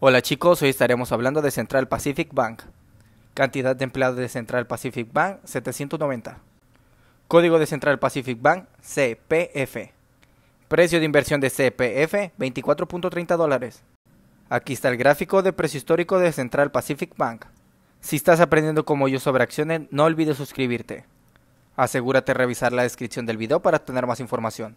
Hola chicos, hoy estaremos hablando de Central Pacific Bank. Cantidad de empleados de Central Pacific Bank 790. Código de Central Pacific Bank CPF. Precio de inversión de CPF 24.30 dólares. Aquí está el gráfico de precio histórico de Central Pacific Bank. Si estás aprendiendo como yo sobre acciones, no olvides suscribirte. Asegúrate de revisar la descripción del video para obtener más información.